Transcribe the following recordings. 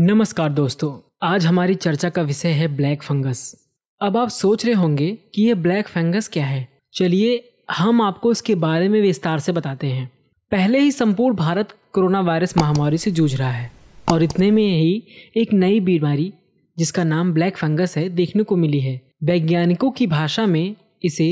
नमस्कार दोस्तों आज हमारी चर्चा का विषय है ब्लैक फंगस अब आप सोच रहे होंगे कि ये ब्लैक फंगस क्या है चलिए हम आपको इसके बारे में विस्तार से बताते हैं पहले ही संपूर्ण भारत कोरोना वायरस महामारी से जूझ रहा है और इतने में ही एक नई बीमारी जिसका नाम ब्लैक फंगस है देखने को मिली है वैज्ञानिकों की भाषा में इसे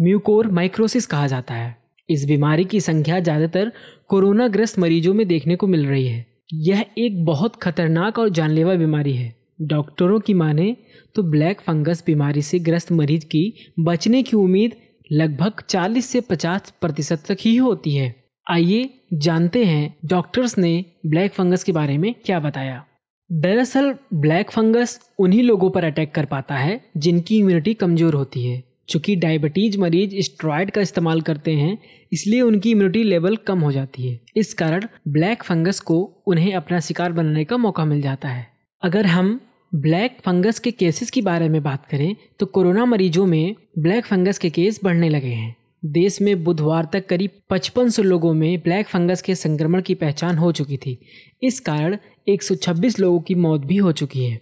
म्यूकोर माइक्रोसिस कहा जाता है इस बीमारी की संख्या ज़्यादातर कोरोनाग्रस्त मरीजों में देखने को मिल रही है यह एक बहुत खतरनाक और जानलेवा बीमारी है डॉक्टरों की माने तो ब्लैक फंगस बीमारी से ग्रस्त मरीज की बचने की उम्मीद लगभग 40 से 50 प्रतिशत तक ही होती है आइए जानते हैं डॉक्टर्स ने ब्लैक फंगस के बारे में क्या बताया दरअसल ब्लैक फंगस उन्हीं लोगों पर अटैक कर पाता है जिनकी इम्यूनिटी कमज़ोर होती है चूँकि डायबिटीज मरीज स्ट्रॉयड का इस्तेमाल करते हैं इसलिए उनकी इम्यूनिटी लेवल कम हो जाती है इस कारण ब्लैक फंगस को उन्हें अपना शिकार बनाने का मौका मिल जाता है अगर हम ब्लैक फंगस के केसेस के बारे में बात करें तो कोरोना मरीजों में ब्लैक फंगस के केस बढ़ने लगे हैं देश में बुधवार तक करीब पचपन सौ लोगों में ब्लैक फंगस के संक्रमण की पहचान हो चुकी थी इस कारण 126 लोगों की मौत भी हो चुकी है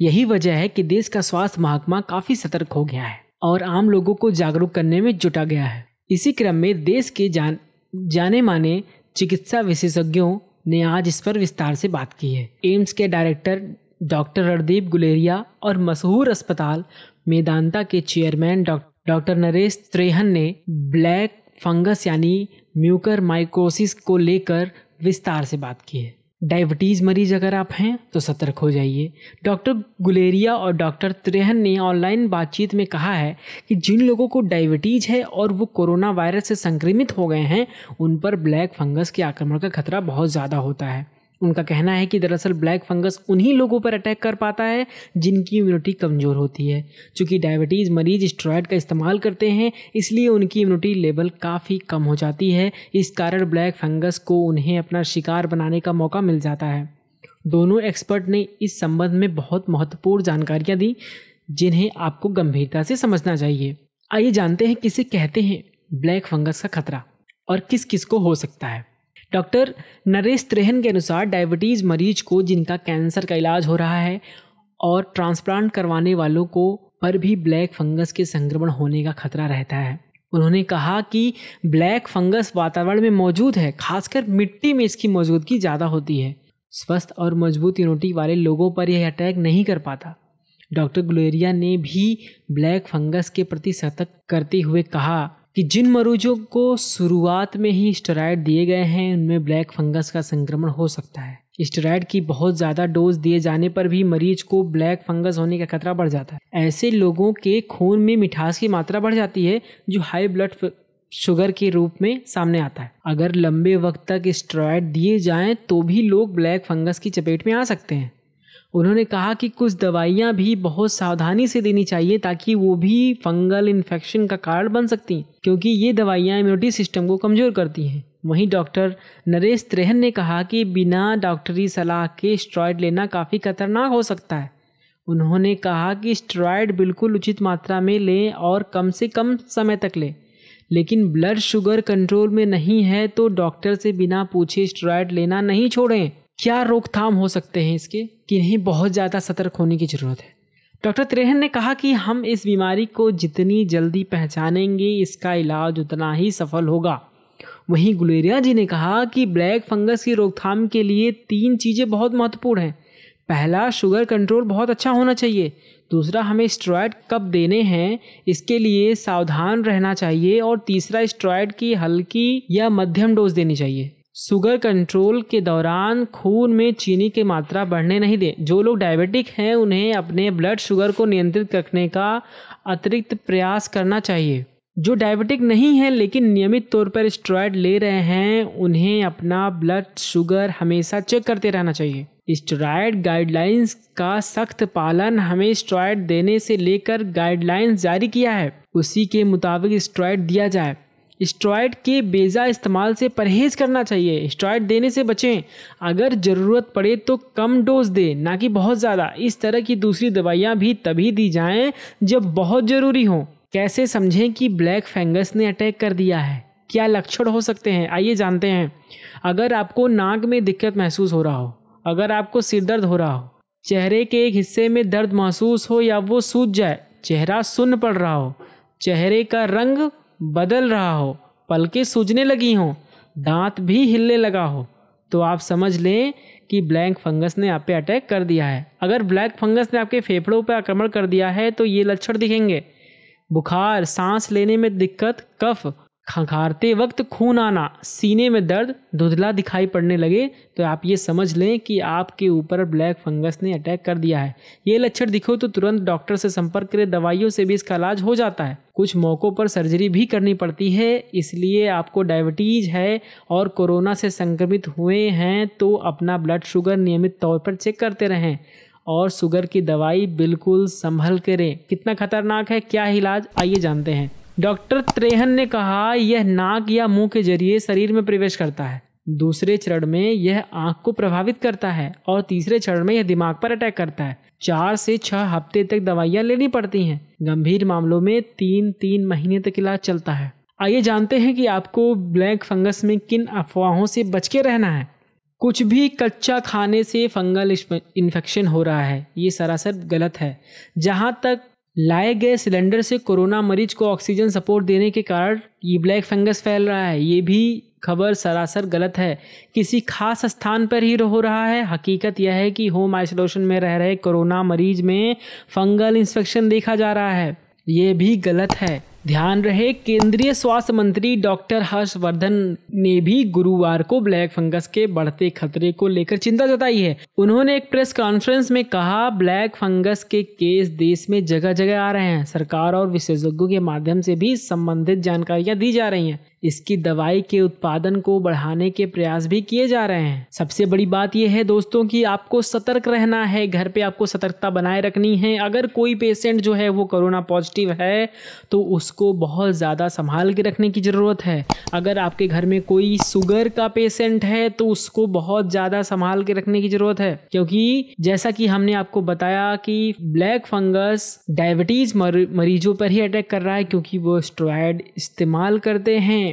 यही वजह है कि देश का स्वास्थ्य महकमा काफ़ी सतर्क हो गया है और आम लोगों को जागरूक करने में जुटा गया है इसी क्रम में देश के जान जाने माने चिकित्सा विशेषज्ञों ने आज इस पर विस्तार से बात की है एम्स के डायरेक्टर डॉक्टर रणदीप गुलेरिया और मशहूर अस्पताल मेदांता के चेयरमैन डॉक्टर नरेश त्रेहन ने ब्लैक फंगस यानी म्यूकर माइकोसिस को लेकर विस्तार से बात की है डायबिटीज़ मरीज अगर आप हैं तो सतर्क हो जाइए डॉक्टर गुलेरिया और डॉक्टर त्रेहन ने ऑनलाइन बातचीत में कहा है कि जिन लोगों को डायबिटीज़ है और वो कोरोना वायरस से संक्रमित हो गए हैं उन पर ब्लैक फंगस के आक्रमण का खतरा बहुत ज़्यादा होता है उनका कहना है कि दरअसल ब्लैक फंगस उन्हीं लोगों पर अटैक कर पाता है जिनकी इम्यूनिटी कमज़ोर होती है चूँकि डायबिटीज़ मरीज स्ट्रॉयड का इस्तेमाल करते हैं इसलिए उनकी इम्यूनिटी लेवल काफ़ी कम हो जाती है इस कारण ब्लैक फंगस को उन्हें अपना शिकार बनाने का मौका मिल जाता है दोनों एक्सपर्ट ने इस संबंध में बहुत महत्वपूर्ण जानकारियाँ दी जिन्हें आपको गंभीरता से समझना चाहिए आइए जानते हैं किसे कहते हैं ब्लैक फंगस का खतरा और किस किस को हो सकता है डॉक्टर नरेश त्रेहन के अनुसार डायबिटीज़ मरीज को जिनका कैंसर का इलाज हो रहा है और ट्रांसप्लांट करवाने वालों को पर भी ब्लैक फंगस के संक्रमण होने का खतरा रहता है उन्होंने कहा कि ब्लैक फंगस वातावरण में मौजूद है खासकर मिट्टी में इसकी मौजूदगी ज़्यादा होती है स्वस्थ और मजबूत यूनिटी वाले लोगों पर यह अटैक नहीं कर पाता डॉक्टर गुलेरिया ने भी ब्लैक फंगस के प्रति सतर्क करते हुए कहा कि जिन मरीजों को शुरुआत में ही स्टेरॉयड दिए गए हैं उनमें ब्लैक फंगस का संक्रमण हो सकता है स्टेरॉयड की बहुत ज़्यादा डोज दिए जाने पर भी मरीज को ब्लैक फंगस होने का खतरा बढ़ जाता है ऐसे लोगों के खून में मिठास की मात्रा बढ़ जाती है जो हाई ब्लड शुगर के रूप में सामने आता है अगर लंबे वक्त तक स्टेरॉयड दिए जाएं तो भी लोग ब्लैक फंगस की चपेट में आ सकते हैं उन्होंने कहा कि कुछ दवाइयाँ भी बहुत सावधानी से देनी चाहिए ताकि वो भी फंगल इन्फेक्शन का कारण बन सकती हैं क्योंकि ये दवाइयाँ इम्यूनिटी सिस्टम को कमज़ोर करती हैं वहीं डॉक्टर नरेश त्रेहन ने कहा कि बिना डॉक्टरी सलाह के स्ट्रॉयड लेना काफ़ी खतरनाक हो सकता है उन्होंने कहा कि स्ट्रॉयड बिल्कुल उचित मात्रा में लें और कम से कम समय तक लें लेकिन ब्लड शुगर कंट्रोल में नहीं है तो डॉक्टर से बिना पूछे स्ट्रॉयड लेना नहीं छोड़ें क्या रोकथाम हो सकते हैं इसके कि नहीं बहुत ज़्यादा सतर्क होने की ज़रूरत है डॉक्टर त्रेहन ने कहा कि हम इस बीमारी को जितनी जल्दी पहचानेंगे इसका इलाज उतना ही सफल होगा वहीं गुलेरिया जी ने कहा कि ब्लैक फंगस की रोकथाम के लिए तीन चीज़ें बहुत महत्वपूर्ण हैं पहला शुगर कंट्रोल बहुत अच्छा होना चाहिए दूसरा हमें स्ट्रॉयड कब देने हैं इसके लिए सावधान रहना चाहिए और तीसरा स्ट्रॉयड की हल्की या मध्यम डोज देनी चाहिए शुगर कंट्रोल के दौरान खून में चीनी की मात्रा बढ़ने नहीं दें जो लोग डायबिटिक हैं उन्हें अपने ब्लड शुगर को नियंत्रित रखने का अतिरिक्त प्रयास करना चाहिए जो डायबिटिक नहीं है लेकिन नियमित तौर पर स्टेरॉयड ले रहे हैं उन्हें अपना ब्लड शुगर हमेशा चेक करते रहना चाहिए स्टेरॉयड गाइडलाइंस का सख्त पालन हमें स्टेरॉयड देने से लेकर गाइडलाइंस जारी किया है उसी के मुताबिक स्टेरॉयड दिया जाए स्ट्रॉयड के बेजा इस्तेमाल से परहेज करना चाहिए स्ट्रॉयड देने से बचें अगर ज़रूरत पड़े तो कम डोज दें ना कि बहुत ज़्यादा इस तरह की दूसरी दवाइयाँ भी तभी दी जाएँ जब बहुत ज़रूरी हों कैसे समझें कि ब्लैक फंगस ने अटैक कर दिया है क्या लक्षण हो सकते हैं आइए जानते हैं अगर आपको नाक में दिक्कत महसूस हो रहा हो अगर आपको सिर दर्द हो रहा हो चेहरे के एक हिस्से में दर्द महसूस हो या वो सूज जाए चेहरा सुन्न पड़ रहा हो चेहरे का रंग बदल रहा हो पलकें सूजने लगी हों दांत भी हिलने लगा हो तो आप समझ लें कि ब्लैक फंगस ने आप पे अटैक कर दिया है अगर ब्लैक फंगस ने आपके फेफड़ों पर आक्रमण कर दिया है तो ये लक्षण दिखेंगे बुखार सांस लेने में दिक्कत कफ खंखारते वक्त खून आना सीने में दर्द धुंधला दिखाई पड़ने लगे तो आप ये समझ लें कि आपके ऊपर ब्लैक फंगस ने अटैक कर दिया है ये लक्षण दिखो तो तुरंत डॉक्टर से संपर्क करें दवाइयों से भी इसका इलाज हो जाता है कुछ मौक़ों पर सर्जरी भी करनी पड़ती है इसलिए आपको डायबिटीज़ है और कोरोना से संक्रमित हुए हैं तो अपना ब्लड शुगर नियमित तौर पर चेक करते रहें और शुगर की दवाई बिल्कुल संभल करें कितना खतरनाक है क्या इलाज आइए जानते हैं डॉक्टर त्रेहन ने कहा यह नाक या मुंह के जरिए शरीर में प्रवेश करता है दूसरे चरण में यह आंख को प्रभावित करता है और तीसरे चरण में यह दिमाग पर अटैक करता है चार से छह हफ्ते तक दवाइयाँ लेनी पड़ती हैं गंभीर मामलों में तीन तीन महीने तक इलाज चलता है आइए जानते हैं कि आपको ब्लैक फंगस में किन अफवाहों से बच के रहना है कुछ भी कच्चा खाने से फंगल इन्फेक्शन हो रहा है ये सरासर गलत है जहाँ तक लाए गए सिलेंडर से कोरोना मरीज को ऑक्सीजन सपोर्ट देने के कारण ये ब्लैक फंगस फैल रहा है ये भी खबर सरासर गलत है किसी खास स्थान पर ही हो रहा है हकीकत यह है कि होम आइसोलेशन में रह रहे कोरोना मरीज में फंगल इंफेक्शन देखा जा रहा है ये भी गलत है ध्यान रहे केंद्रीय स्वास्थ्य मंत्री डॉक्टर हर्षवर्धन ने भी गुरुवार को ब्लैक फंगस के बढ़ते खतरे को लेकर चिंता जताई है उन्होंने एक प्रेस कॉन्फ्रेंस में कहा ब्लैक फंगस के केस देश में जगह जगह आ रहे हैं सरकार और विशेषज्ञों के माध्यम से भी संबंधित जानकारियां दी जा रही हैं इसकी दवाई के उत्पादन को बढ़ाने के प्रयास भी किए जा रहे हैं सबसे बड़ी बात यह है दोस्तों कि आपको सतर्क रहना है घर पे आपको सतर्कता बनाए रखनी है अगर कोई पेशेंट जो है वो कोरोना पॉजिटिव है तो उसको बहुत ज़्यादा संभाल के रखने की ज़रूरत है अगर आपके घर में कोई शुगर का पेशेंट है तो उसको बहुत ज़्यादा संभाल के रखने की ज़रूरत है क्योंकि जैसा कि हमने आपको बताया कि ब्लैक फंगस डायबिटीज़ मरीजों पर ही अटैक कर रहा है क्योंकि वो स्ट्रॉयड इस्तेमाल करते हैं